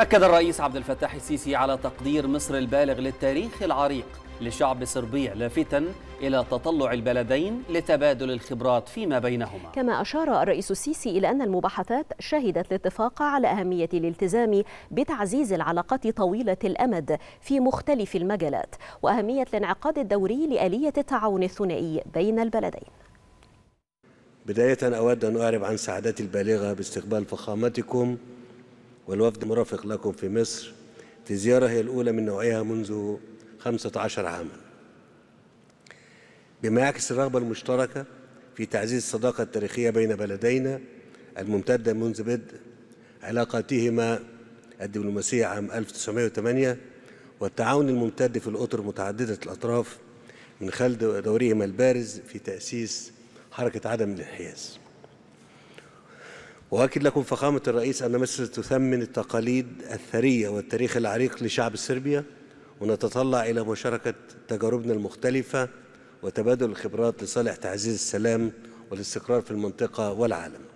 أكد الرئيس عبد الفتاح السيسي على تقدير مصر البالغ للتاريخ العريق لشعب صربيا لافتا إلى تطلع البلدين لتبادل الخبرات فيما بينهما كما أشار الرئيس السيسي إلى أن المباحثات شهدت الاتفاق على أهمية الالتزام بتعزيز العلاقات طويلة الأمد في مختلف المجالات وأهمية الانعقاد الدوري لآلية التعاون الثنائي بين البلدين بداية أود أن أعرب عن سعادتي البالغة باستقبال فخامتكم والوفد مرافق لكم في مصر في زيارة هي الأولى من نوعها منذ 15 عاما بما يعكس الرغبة المشتركة في تعزيز الصداقة التاريخية بين بلدينا الممتدة منذ بدء علاقاتهما الدبلوماسية عام 1908 والتعاون الممتد في الأطر متعددة الأطراف من خلال دورهما البارز في تأسيس حركة عدم الانحياز واكد لكم فخامة الرئيس أن مصر تثمن التقاليد الثرية والتاريخ العريق لشعب صربيا ونتطلع إلى مشاركة تجاربنا المختلفة وتبادل الخبرات لصالح تعزيز السلام والاستقرار في المنطقة والعالم